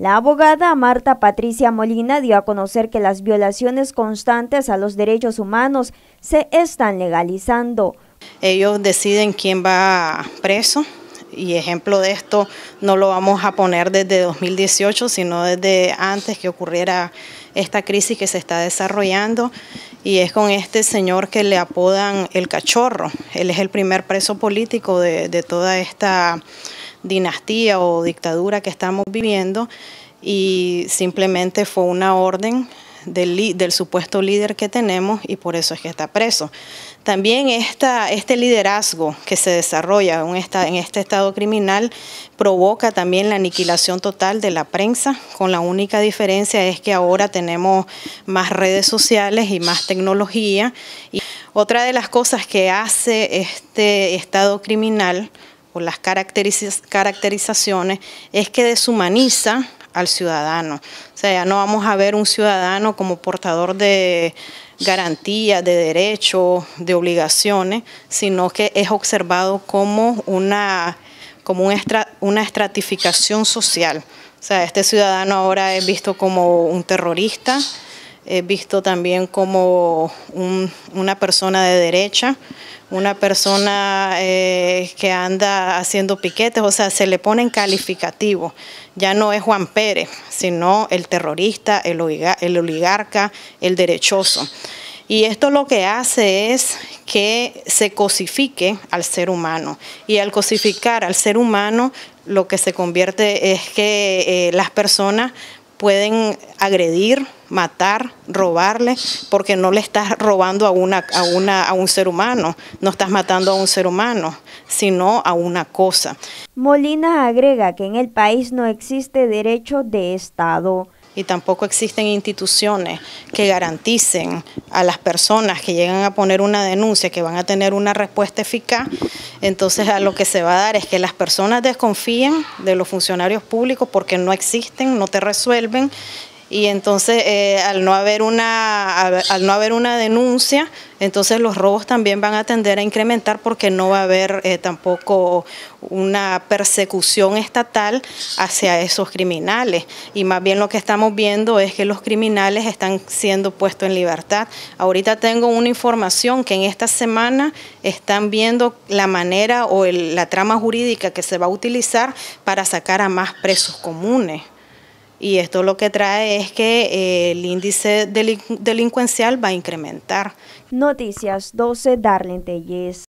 La abogada Marta Patricia Molina dio a conocer que las violaciones constantes a los derechos humanos se están legalizando. Ellos deciden quién va preso y ejemplo de esto no lo vamos a poner desde 2018, sino desde antes que ocurriera esta crisis que se está desarrollando y es con este señor que le apodan el cachorro. Él es el primer preso político de, de toda esta dinastía o dictadura que estamos viviendo y simplemente fue una orden del, supuesto líder que tenemos y por eso es que está preso. También este liderazgo que se desarrolla en este estado criminal provoca también la aniquilación total de la prensa, con la única diferencia es que ahora tenemos más redes sociales y más tecnología. Y otra de las cosas que hace este estado criminal o las caracterizaciones es que deshumaniza al ciudadano. O sea, ya no vamos a ver un ciudadano como portador de garantías, de derechos, de obligaciones, sino que es observado como una, como una estratificación social. O sea, este ciudadano ahora es visto como un terrorista, He visto también como una persona de derecha, una persona eh, que anda haciendo piquetes, o sea, se le ponen calificativo. Ya no es Juan Pérez, sino el terrorista, el, oligarca, el derechoso. Y esto lo que hace es que se cosifique al ser humano. Y al cosificar al ser humano, lo que se convierte es que eh, las personas pueden agredir, matar, robarle, porque no le estás robando a, una, a, una, a un ser humano, no estás matando a un ser humano, sino a una cosa. Molina agrega que en el país no existe derecho de Estado y tampoco existen instituciones que garanticen a las personas que llegan a poner una denuncia que van a tener una respuesta eficaz, entonces a lo que se va a dar es que las personas desconfíen de los funcionarios públicos porque no existen, no te resuelven y entonces eh, al no haber una al, no haber una denuncia entonces los robos también van a tender a incrementar porque no va a haber eh, tampoco una persecución estatal hacia esos criminales y más bien lo que estamos viendo es que los criminales están siendo puestos en libertad ahorita tengo una información que en esta semana están viendo la manera o la trama jurídica que se va a utilizar para sacar a más presos comunes y esto lo que trae es que eh, el índice delincuencial va a incrementar. Noticias 12, Darlene Telles.